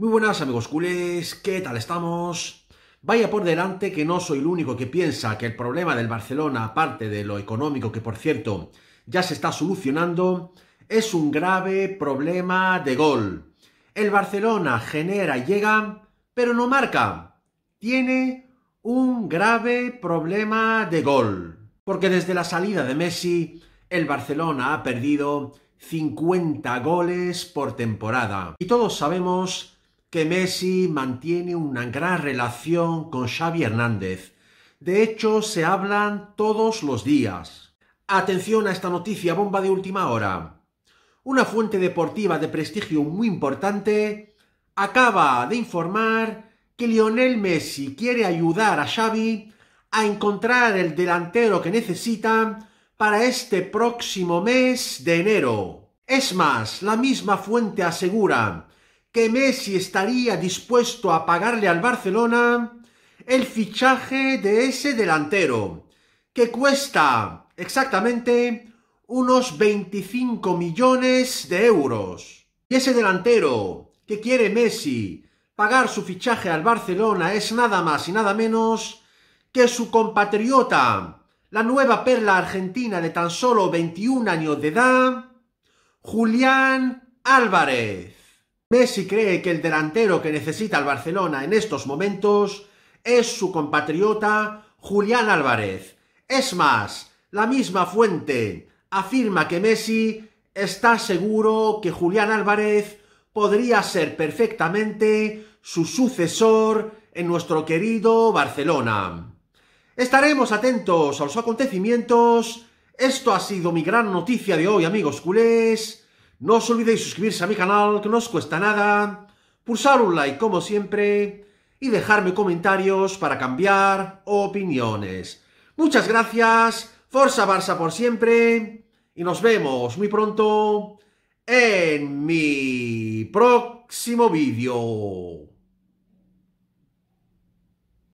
Muy buenas amigos culés, ¿qué tal estamos? Vaya por delante que no soy el único que piensa que el problema del Barcelona, aparte de lo económico que por cierto ya se está solucionando, es un grave problema de gol. El Barcelona genera y llega, pero no marca. Tiene un grave problema de gol. Porque desde la salida de Messi, el Barcelona ha perdido 50 goles por temporada. Y todos sabemos que Messi mantiene una gran relación con Xavi Hernández. De hecho, se hablan todos los días. Atención a esta noticia bomba de última hora. Una fuente deportiva de prestigio muy importante acaba de informar que Lionel Messi quiere ayudar a Xavi a encontrar el delantero que necesita para este próximo mes de enero. Es más, la misma fuente asegura que Messi estaría dispuesto a pagarle al Barcelona el fichaje de ese delantero, que cuesta exactamente unos 25 millones de euros. Y ese delantero que quiere Messi pagar su fichaje al Barcelona es nada más y nada menos que su compatriota, la nueva perla argentina de tan solo 21 años de edad, Julián Álvarez. Messi cree que el delantero que necesita el Barcelona en estos momentos es su compatriota Julián Álvarez. Es más, la misma fuente afirma que Messi está seguro que Julián Álvarez podría ser perfectamente su sucesor en nuestro querido Barcelona. Estaremos atentos a los acontecimientos. Esto ha sido mi gran noticia de hoy, amigos culés. No os olvidéis suscribirse a mi canal, que no os cuesta nada, pulsar un like como siempre y dejarme comentarios para cambiar opiniones. Muchas gracias, Forza Barça por siempre y nos vemos muy pronto en mi próximo vídeo.